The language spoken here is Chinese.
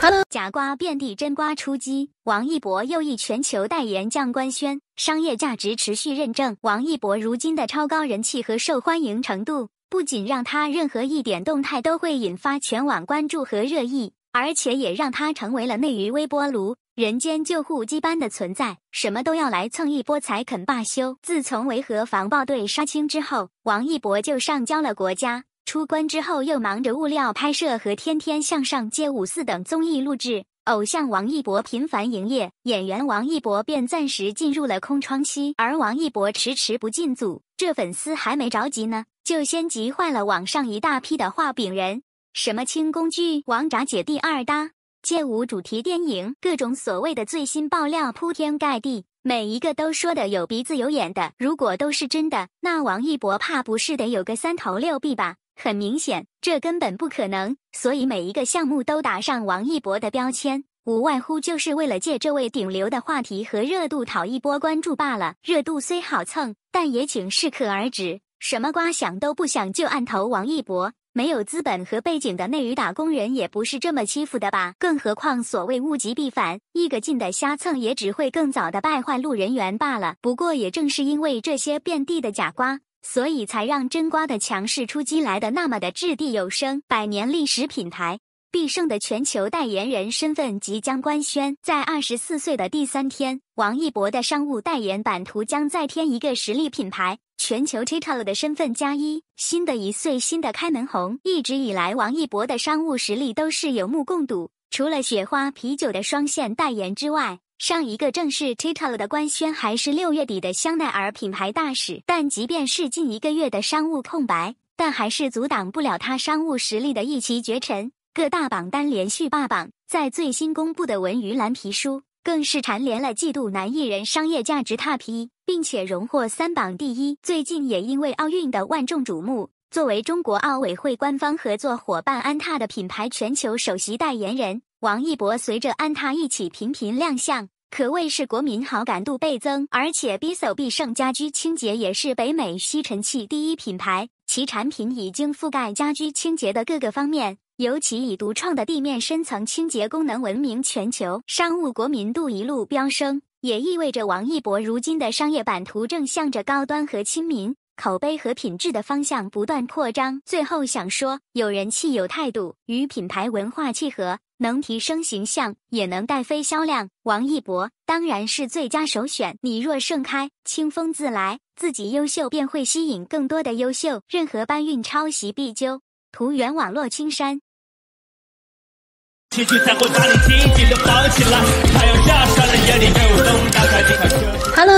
Hello，假瓜遍地，真瓜出击。王一博又一全球代言将官宣，商业价值持续认证。王一博如今的超高人气和受欢迎程度，不仅让他任何一点动态都会引发全网关注和热议。而且也让他成为了内娱微波炉、人间救护机般的存在，什么都要来蹭一波才肯罢休。自从《维和防暴队》杀青之后，王一博就上交了国家，出关之后又忙着物料拍摄和《天天向上》街舞四等综艺录制。偶像王一博频繁营业，演员王一博便暂时进入了空窗期。而王一博迟迟不进组，这粉丝还没着急呢，就先急坏了网上一大批的画饼人。什么轻工剧、王炸姐弟二搭、街舞主题电影，各种所谓的最新爆料铺天盖地，每一个都说的有鼻子有眼的。如果都是真的，那王一博怕不是得有个三头六臂吧？很明显，这根本不可能。所以每一个项目都打上王一博的标签，无外乎就是为了借这位顶流的话题和热度讨一波关注罢了。热度虽好蹭，但也请适可而止。什么瓜想都不想就按头王一博。没有资本和背景的内娱打工人也不是这么欺负的吧？更何况所谓物极必反，一个劲的瞎蹭也只会更早的败坏路人缘罢了。不过也正是因为这些遍地的假瓜，所以才让真瓜的强势出击来的那么的掷地有声。百年历史品牌。必胜的全球代言人身份即将官宣，在二十四岁的第三天，王一博的商务代言版图将再添一个实力品牌，全球 Tito k k 的身份加一，新的一岁新的开门红。一直以来，王一博的商务实力都是有目共睹，除了雪花啤酒的双线代言之外，上一个正式 Tito k k 的官宣还是六月底的香奈儿品牌大使。但即便是近一个月的商务空白，但还是阻挡不了他商务实力的一骑绝尘。各大榜单连续霸榜，在最新公布的文娱蓝皮书更是蝉联了季度男艺人商业价值 top，并且荣获三榜第一。最近也因为奥运的万众瞩目，作为中国奥委会官方合作伙伴安踏的品牌全球首席代言人，王一博随着安踏一起频频亮相，可谓是国民好感度倍增。而且，b s o 必胜家居清洁也是北美吸尘器第一品牌，其产品已经覆盖家居清洁的各个方面。尤其以独创的地面深层清洁功能闻名全球，商务国民度一路飙升，也意味着王一博如今的商业版图正向着高端和亲民、口碑和品质的方向不断扩张。最后想说，有人气有态度，与品牌文化契合，能提升形象，也能带飞销量。王一博当然是最佳首选。你若盛开，清风自来。自己优秀便会吸引更多的优秀。任何搬运抄袭必究。图源网络，青山。结局才会把你紧紧的绑起来太阳下山了夜里又有灯打开你害羞的脸